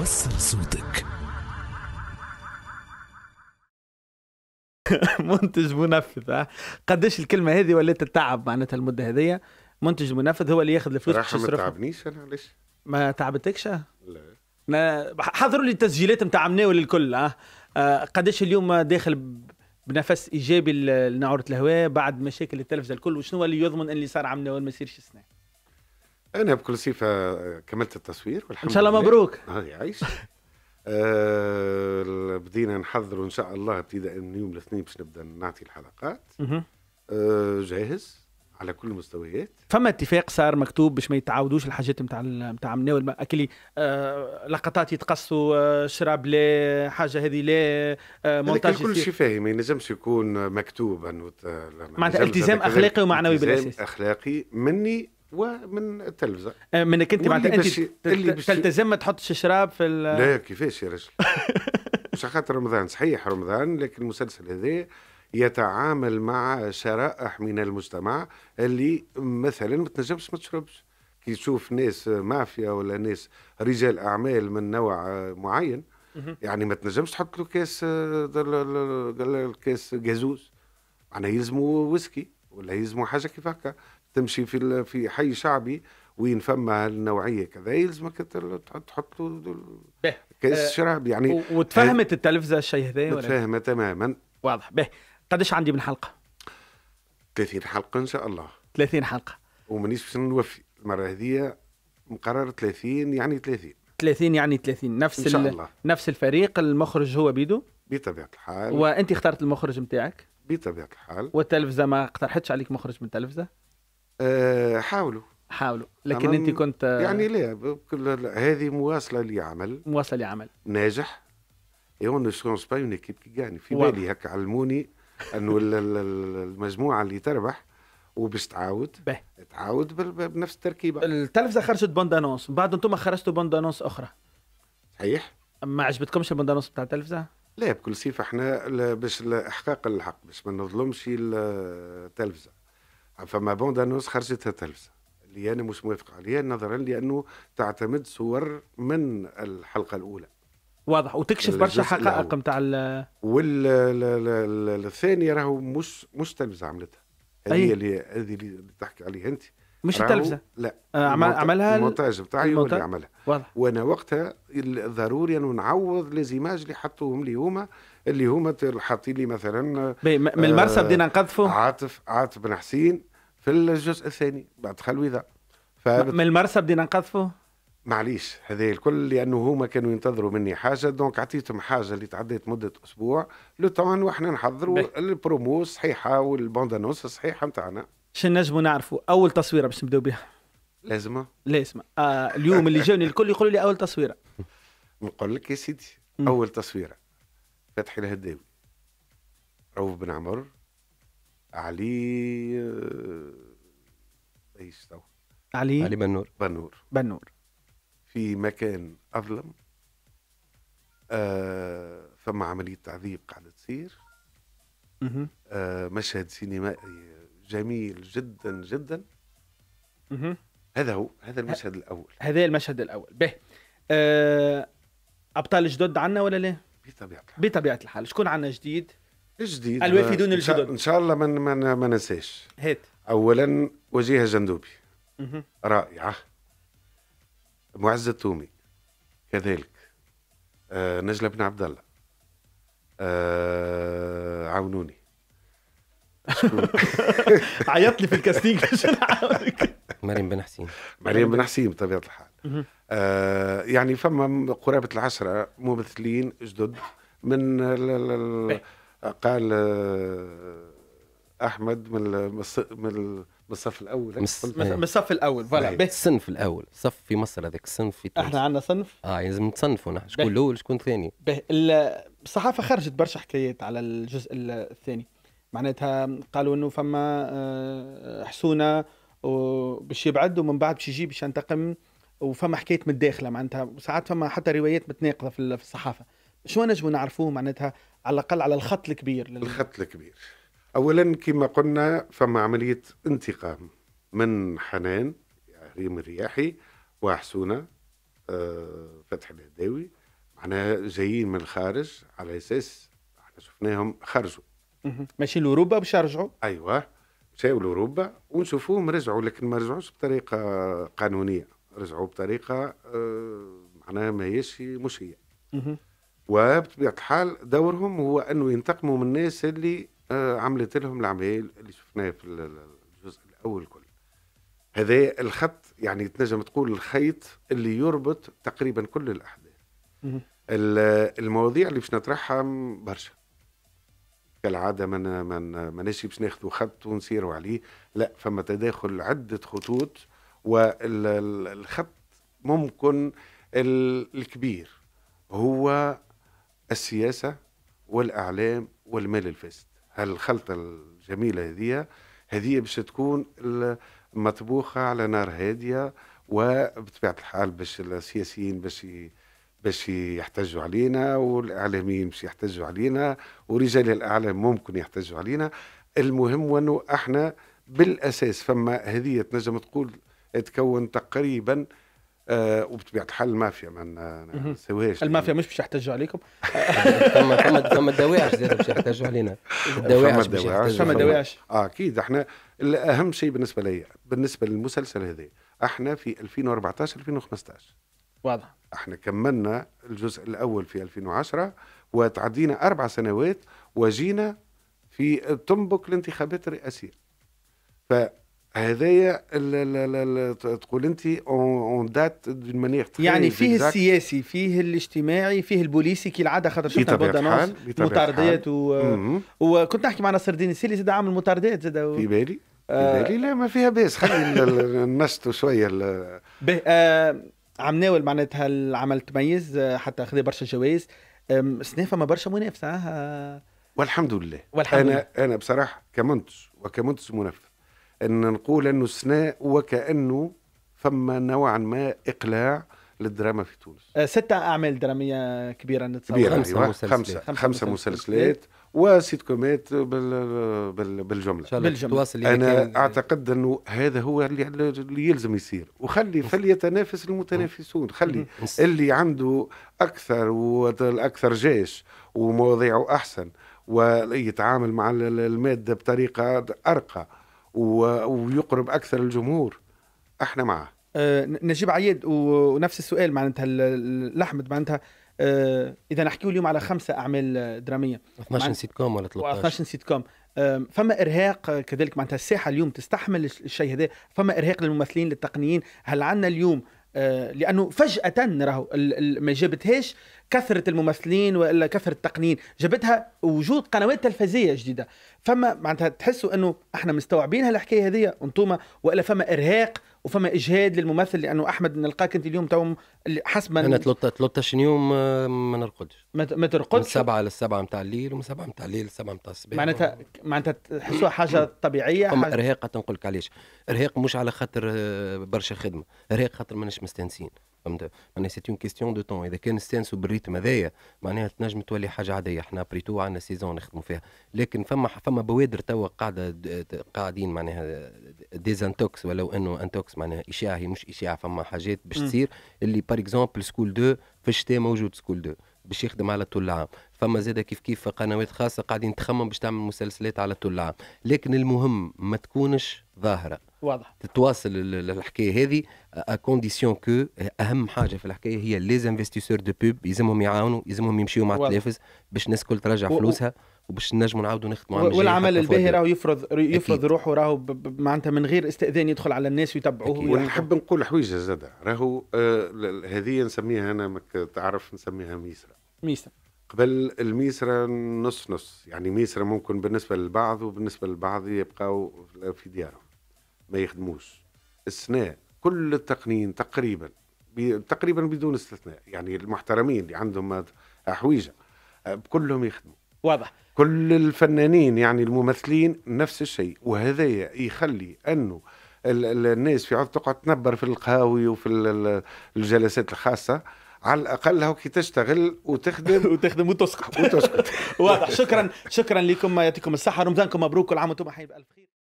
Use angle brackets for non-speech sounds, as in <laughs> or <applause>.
وصل صوتك <laughs> منتج منفذ اه قديش الكلمه هذه ولات التعب معناتها المده هذية منتج منفذ هو اللي ياخذ الفلوس باش ما تعبنيش انا علاش ما تعبتكش لا ما حضروا لي التسجيلات نتاع مناول الكل آه قداش اليوم داخل بنفس ايجابي لنعوره الهواء بعد مشاكل التلفزه الكل وشنو اللي يضمن اللي صار عمناول ما يصيرش سنه انا بكل صفه آه، كملت التصوير والحمد ان شاء الله مبروك اه يعيش <laughs> آه بدينا نحضر ان شاء الله ابتداء من يوم الاثنين باش نبدا نعطي الحلقات آه جاهز على كل المستويات فما اتفاق صار مكتوب باش ما يتعاودوش الحاجات نتاع نتاع مناول اكلي آه لقطات يتقصوا آه شراب لا حاجه هذه لا آه مونتاج كل شيء فاهم ما ينجمش يكون مكتوبا معناتها التزام اخلاقي ومعنوي بالاساس اخلاقي مني ومن التلفزه آه، منك انت معناتها انت اللي تلتزم ما تحطش شراب في لا كيفاش يا رجل مش <laughs> خاطر رمضان صحيح رمضان لكن المسلسل هذا يتعامل مع شرائح من المجتمع اللي مثلا ما تنجمش ما تشربش كي تشوف ناس مافيا ولا ناس رجال اعمال من نوع معين يعني ما تنجمش تحط له كاس آه، كاس جازوز معناها يلزموا ويسكي ولا يلزموا حاجه كيف هكا تمشي في في حي شعبي وين فما النوعيه كذا يلزمك إيه تحط له كاس آه، شراب يعني وتفهمت آه، التلفزه الشيء هذا متفاهمه تماما واضح به قداش عندي من حلقه 30 حلقه ان شاء الله 30 حلقه ومانيش باش نوفي المره هذه مقرر 30 يعني 30 30 يعني 30 نفس إن شاء الله. نفس الفريق المخرج هو بيدو بطبيعه الحال وانت اخترت المخرج نتاعك بطبيعه الحال والتلفزه ما اقترحتش عليك مخرج من التلفزه آه حاولوا حاولوا لكن انت كنت يعني لا بكل هذه مواصله لعمل مواصله لعمل ناجح اي اون ne با اون ايكيب كي في بالي هكا علموني انه المجموعه اللي تربح وباش تعاود تعاود بنفس التركيبه التلفزه خرجت بوند انونس بعد انتم خرجتوا بوند انونس اخرى صحيح ما عجبتكمش البوند انونس بتاع التلفزه لا بكل صفه احنا باش احقاق الحق باش ما نظلمش التلفزه فما بوند انونس خرجتها التلفزه اللي انا مش موافق عليها نظرا لانه تعتمد صور من الحلقه الاولى واضح وتكشف برشا حقائق نتاع والثانيه راهو مش مش تلفزه عملتها هذه اللي هذه اللي تحكي عليها انت مش التلفزه لا آه، عمل عملها المونتاج بتاعي هو اللي عملها واضح وانا وقتها ضروري انه نعوض ليزيماج اللي حطوهم لي هما اللي هما حاطين لي مثلا من المرسى آه، بدينا نقذفوا عاطف عاطف بن حسين في الجزء الثاني بعد خلوي ذا فبت... من المرسى بدينا نقذفه معليش هذا الكل لانه هما كانوا ينتظروا مني حاجه دونك عطيتهم حاجه اللي تعديت مده اسبوع لو طون واحنا نحضروا البرومو صحيحه والبوندانوس صحيحه نتاعنا شنو نجموا نعرفوا اول تصويره باش نبداو بها لازمه لازمه آه اليوم اللي جاوني الكل يقولوا لي اول تصويره <laughs> نقول لك يا سيدي اول تصويره فتحي الهداوي روف بن عمر علي آه، ايش تو علي علي بنور بنور بنور في مكان اظلم آه فما عمليه تعذيب قاعده تصير اها مشهد سينمائي جميل جدا جدا اها هذا هو هذا المشهد الاول هذا المشهد الاول به آه، ابطال جدد عنا ولا لا بطبيعه الحال بطبيعه الحال شكون عنا جديد الجديد الوافي دون الجدد ان شاء الله ما ما ننساش هات اولا وجيهه جندوبي رائعه معز التومي كذلك آه نجلة بن عبد الله آه عاونوني <laughs> عيطت لي في الكاستينج <laughs> عشان مريم بن حسين مريم بن حسين بطبيعه الحال آه يعني فما قرابه العشره ممثلين جدد من قال آه، احمد من من الصف الاول من إيه؟ الصف الاول فوالا طيب. الصنف الاول صف في مصر هذاك الصنف في تونس احنا عندنا صنف اه يعني لازم نتصنفوا نحن شكون الاول شكون الثاني الصحافه خرجت برشا حكايات على الجزء الثاني معناتها قالوا انه فما آه، حسونه باش يبعد ومن بعد باش يجي باش ينتقم وفما حكايه من الداخله معناتها ساعات فما حتى روايات متناقضه في الصحافه شو نجموا نعرفوه معناتها على الاقل على الخط الكبير لل... الخط الكبير اولا كما قلنا فما عمليه انتقام من حنان ريم يعني الرياحي وحسونه آه، فتح الهداوي معناها جايين من الخارج على اساس احنا شفناهم خرجوا ماشي لاوروبا باش يرجعوا ايوه مشاو لاوروبا ونشوفوهم رجعوا لكن ما رجعوش بطريقه قانونيه رجعوا بطريقه آه، معناها آه مش هي مشيه وبطبيعه الحال دورهم هو انه ينتقموا من الناس اللي آه، عملت لهم العمل اللي شفناه في الجزء الاول كل هذا الخط يعني تنجم تقول الخيط اللي يربط تقريبا كل الاحداث المواضيع اللي باش نطرحها برشا كالعاده ما من ماناش باش ناخذوا خط ونسيروا عليه لا فما تداخل عده خطوط والخط ممكن الكبير هو السياسه والاعلام والمال الفاسد هالخلطه الجميله هذه هذه باش تكون مطبوخه على نار هاديه وبطبيعه الحال باش السياسيين باش باش يحتجوا علينا والاعلاميين باش يحتجوا علينا ورجال الاعلام ممكن يحتجوا علينا المهم انه احنا بالاساس فما هذه تنجم تقول تكون تقريبا آه وبطبيعه الحال المافيا ما نسويهاش المافيا مش باش يحتجوا عليكم ثم ثم ثم الدواعش زاد باش يحتجوا علينا الدواعش ثم دواعش اه اكيد احنا اهم شيء بالنسبه لي بالنسبه للمسلسل هذا احنا في 2014 2015 واضح احنا كملنا الجزء الاول في 2010 وتعدينا اربع سنوات وجينا في تنبك الانتخابات الرئاسيه ف هذايا تقول انت اون دات دون مانيير يعني فيه زيزاك. السياسي فيه الاجتماعي فيه البوليسي كي العاده خاطر شفنا بودانونس مطاردات و... وكنت نحكي مع نصر الدين السيلي زاد عامل مطاردات زاد و... في بالي في آه، بالي لا ما فيها باس خلي نشطوا شويه ال... به آه... عم ناول معناتها العمل تميز آه، حتى خذ برشا جوائز سنافه فما برشا منافسه والحمد لله والحمد انا لله. انا بصراحه كمنتج وكمنتج منفذ أن نقول أنه سناء وكأنه فما نوعا ما إقلاع للدراما في تونس آه، ستة أعمال درامية كبيرة نتصور كبيرة أيوة. خمسة, أيوة. مسلسلات. خمسة, خمسة, خمسة مسلسلات وست كومات بال... بال... بالجملة بالجملة أنا يعني أعتقد أنه هذا هو اللي, اللي يلزم يصير وخلي فليتنافس المتنافسون خلي اللي عنده أكثر والأكثر جيش ومواضيعه أحسن ويتعامل مع المادة بطريقة أرقى ويقرب اكثر الجمهور احنا معه أه نجيب عياد ونفس السؤال معناتها لاحمد معناتها أه اذا نحكيو اليوم على خمسه اعمال دراميه 12 سيت كوم ولا 13 12 سيت كوم أه، فما ارهاق كذلك معناتها الساحه اليوم تستحمل الشيء هذا فما ارهاق للممثلين للتقنيين هل عندنا اليوم آه، لانه فجاه راهو ما جابتهاش كثره الممثلين والا كثره التقنيين جابتها وجود قنوات تلفزيه جديده فما معناتها تحسوا انه احنا مستوعبين هالحكايه هذه انتوما والا فما ارهاق وفما اجهاد للممثل لانه احمد نلقاك انت اليوم تو حسب انا 13 يوم آه، ما نرقدش ما ترقدش من سبعة للسبعة متاع الليل ومن سبعة متاع الليل لسبعة متاع الصباح معناتها معناتها تحسوها حاجة طبيعية فما حاجة... ارهاق نقول لك علاش ارهاق مش على خاطر آه، برشا خدمة ارهاق خاطر ماناش مستانسين فهمت معناها سيت اون كيستيون دو تون اذا كان نستانسوا بالريتم هذايا معناها تنجم تولي حاجه عاديه احنا بريتو عندنا سيزون نخدموا فيها لكن فما فما بوادر توا قاعده قاعدين معناها ديزانتوكس ولو انه انتوكس معناها اشاعه هي مش اشاعه فما حاجات باش تصير اللي بار اكزومبل سكول 2 في الشتاء موجود سكول 2 باش يخدم على طول العام فما زاد كيف كيف قنوات خاصه قاعدين تخمم باش تعمل مسلسلات على طول العام لكن المهم ما تكونش ظاهره واضح تتواصل الحكايه هذه كونديسيون كو اهم حاجه في الحكايه هي لي انفستيسور دو بوب يلزمهم يعاونوا يلزمهم يمشيوا مع التلفز باش الناس الكل ترجع فلوسها وباش نجموا نعاودوا نخدموا على والعمل الباهي راهو يفرض يفرض روحه راهو معناتها من غير استئذان يدخل على الناس ويتبعوه ونحب نقول حويجه زاده راهو آه هذه نسميها انا مك تعرف نسميها ميسره ميسره قبل الميسرة نص نص يعني ميسرة ممكن بالنسبة للبعض وبالنسبة للبعض يبقاو في ديارهم ما يخدموش السناء كل التقنيين تقريبا تقريبا بدون استثناء يعني المحترمين اللي عندهم حويجة آه، كلهم يخدموا واضح كل الفنانين يعني الممثلين نفس الشيء وهذا يخلي انه الناس في عاد تقعد تنبر في القهاوي وفي الجلسات الخاصه على الاقل هو كي تشتغل وتخدم <laughs> وتخدم وتسقط وتسقط <laughs> واضح شكرا شكرا لكم يعطيكم الصحه رمضانكم مبروك والعام وانتم حي بالف خير